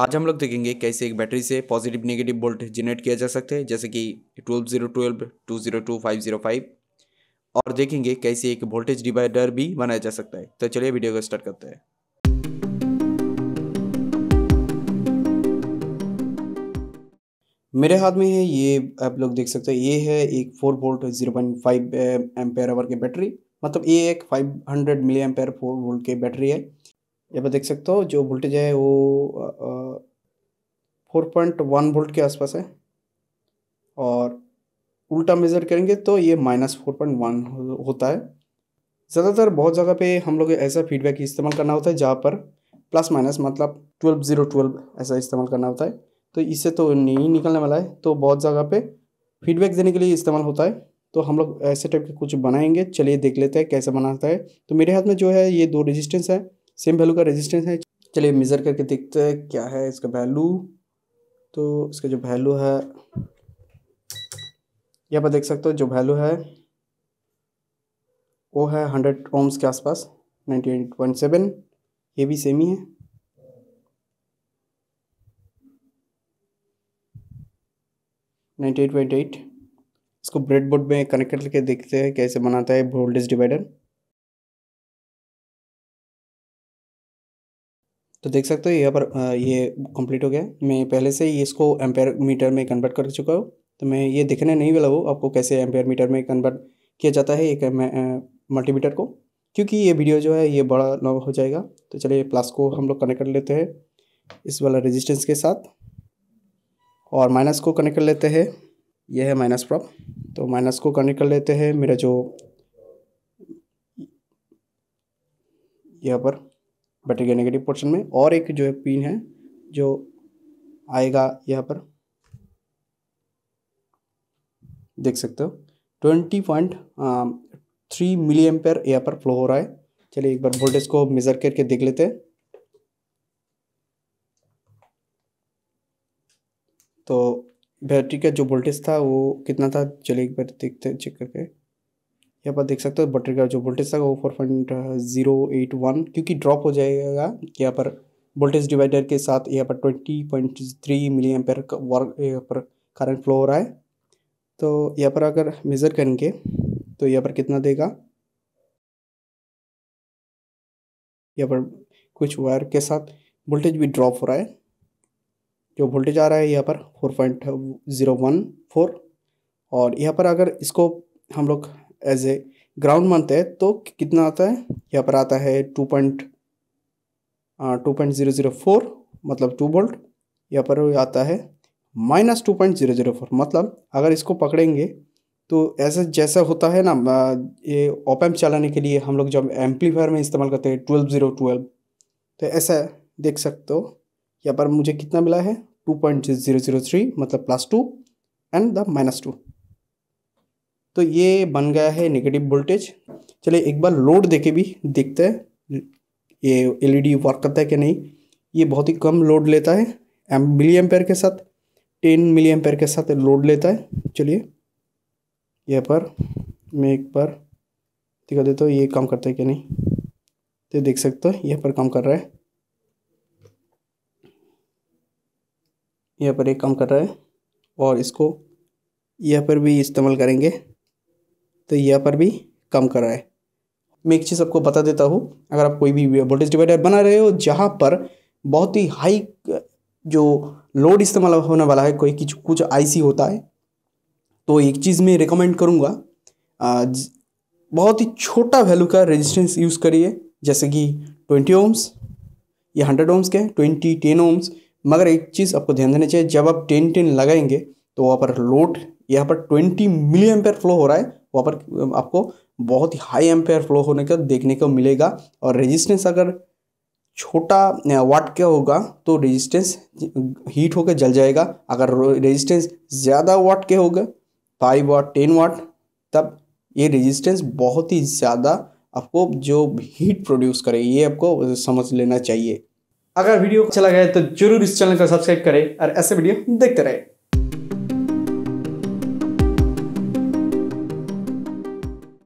आज हम लोग देखेंगे कैसे एक बैटरी से पॉजिटिव नेगेटिव वोल्ट जनरेट किया जा सकते हैं जैसे कि twelve zero twelve two zero two five zero five और देखेंगे कैसे एक वोल्टेज डिवाइडर भी बनाया जा सकता है तो चलिए वीडियो को स्टार्ट करते हैं मेरे हाथ में है ये आप लोग देख सकते हैं ये है एक four volt zero point five ampere hour की बैटरी मतलब ये एक five hundred milliampere four volt की बैटरी है यहाँ पर देख सकते हो जो वोल्टेज है वो फोर पॉइंट वन वोल्ट के आसपास है और उल्टा मेज़र करेंगे तो ये माइनस फोर पॉइंट वन होता है ज़्यादातर बहुत जगह पे हम लोग ऐसा फीडबैक इस्तेमाल करना होता है जहाँ पर प्लस माइनस मतलब ट्वेल्व ज़ीरो ट्वेल्व ऐसा इस्तेमाल करना होता है तो इससे तो नहीं निकलने वाला है तो बहुत जगह पे फीडबैक देने के लिए इस्तेमाल होता है तो हम लोग ऐसे टाइप के कुछ बनाएंगे चलिए देख लेते हैं कैसे बनाता है तो मेरे हाथ में जो है ये दो रेजिस्टेंस है सेम वैल्यू का रेजिस्टेंस है चलिए मेज़र करके देखते हैं क्या है इसका वैल्यू तो इसका जो वैल्यू है यहाँ पर देख सकते हो जो वैल्यू है वो है हंड्रेड ओम्स के आसपास नाइन्टी एट पॉइंट सेवन ये भी सेम ही है नाइन्टी एट पॉइंट एट इसको ब्रेडबोर्ड में कनेक्ट करके देखते हैं कैसे बनाता है वोल्टेज डिवाइडर तो देख सकते हो यहाँ पर ये कंप्लीट हो गया मैं पहले से ही इसको एम्पेयर मीटर में कन्वर्ट कर चुका हूँ तो मैं ये दिखने नहीं वाला हूँ आपको कैसे एम्पेयर मीटर में कन्वर्ट किया जाता है एक मल्टीमीटर को क्योंकि ये वीडियो जो है ये बड़ा लॉन्ग हो जाएगा तो चलिए प्लस को हम लोग कनेक्ट कर लेते हैं इस वाला रेजिस्टेंस के साथ और माइनस को कनेक्ट कर लेते हैं यह है माइनस प्रॉप तो माइनस को कनेक्ट कर लेते हैं मेरा जो यहाँ पर बैटरी के नेगेटिव पोर्शन में और एक जो है पिन है जो आएगा यहाँ पर देख सकते हो twenty point three milliampere यहाँ पर फ्लो हो रहा है चलिए एक बार वोल्टेज को मेज़र करके देख लेते हैं तो बैटरी का जो वोल्टेज था वो कितना था चलिए एक बार देखते चेक करके यहाँ पर देख सकते हो बैटरी का जो वोल्टेज था वो four point zero eight one क्योंकि ड्रॉप हो जाएगा यहाँ पर वोल्टेज डिवाइडर के साथ यहाँ पर twenty point three milliampere work यहाँ पर करंट फ्लो हो रहा है तो यहाँ पर अगर मेज़र करेंगे तो यहाँ पर कितना देगा यहाँ पर कुछ वायर के साथ वोल्टेज भी ड्रॉप हो रहा है जो वोल्टेज आ रहा है यहाँ पर four point zero one four और यहाँ पर अगर इसको हम लोग एज ए ग्राउंड मंथ है तो कितना आता है यहाँ पर आता है two point two point zero zero four मतलब टू बोल्ट यहाँ पर आता है minus two point zero zero four मतलब अगर इसको पकड़ेंगे तो ऐसा जैसा होता है ना ये ओपैम्प चलाने के लिए हम लोग जब एम्पलीफायर में इस्तेमाल करते हैं ट्वेल्व ज़ीरो ट्वेल्व तो ऐसा देख सकते हो यहाँ पर मुझे कितना मिला है two point zero zero three मतलब plus two and the minus two तो ये बन गया है नेगेटिव वोल्टेज चलिए एक बार लोड देके भी देखते हैं ये एलईडी वर्क करता है कि नहीं ये बहुत ही कम लोड लेता है एम मिली एम्पेयर के साथ टेन मिली एम्पेयर के साथ लोड लेता है चलिए यह पर मैं एक बार दिखा देता हूँ ये काम करता है कि नहीं तो देख सकते हो यह पर काम कर रहा है यह पर एक काम कर रहा है और इसको यह पर भी इस्तेमाल करेंगे तो यहाँ पर भी कम कर रहा है मैं एक चीज़ आपको बता देता हूँ अगर आप कोई भी वोल्टेज डिवाइडर बना रहे हो जहाँ पर बहुत ही हाई जो लोड इस्तेमाल होने वाला है कोई कुछ कुछ आईसी होता है तो एक चीज़ मैं रिकमेंड करूँगा बहुत ही छोटा वैल्यू का रेजिस्टेंस यूज़ करिए जैसे कि ट्वेंटी ओम्स या हंड्रेड ओम्स के ट्वेंटी टेन ओम्स मगर एक चीज़ आपको ध्यान देना चाहिए जब आप टेन टेन लगाएंगे तो वहाँ पर लोड यहाँ पर ट्वेंटी मिलियन पर फ्लो हो रहा है वहाँ पर आपको बहुत ही हाई एम्पेयर फ्लो होने का देखने को मिलेगा और रेजिस्टेंस अगर छोटा वाट का होगा तो रेजिस्टेंस हीट होकर जल जाएगा अगर रेजिस्टेंस ज़्यादा वाट के होगा फाइव वाट टेन वाट तब ये रेजिस्टेंस बहुत ही ज़्यादा आपको जो हीट प्रोड्यूस करे ये आपको समझ लेना चाहिए अगर वीडियो अच्छा लगा है तो जरूर इस चैनल को सब्सक्राइब करें और ऐसे वीडियो देखते रहें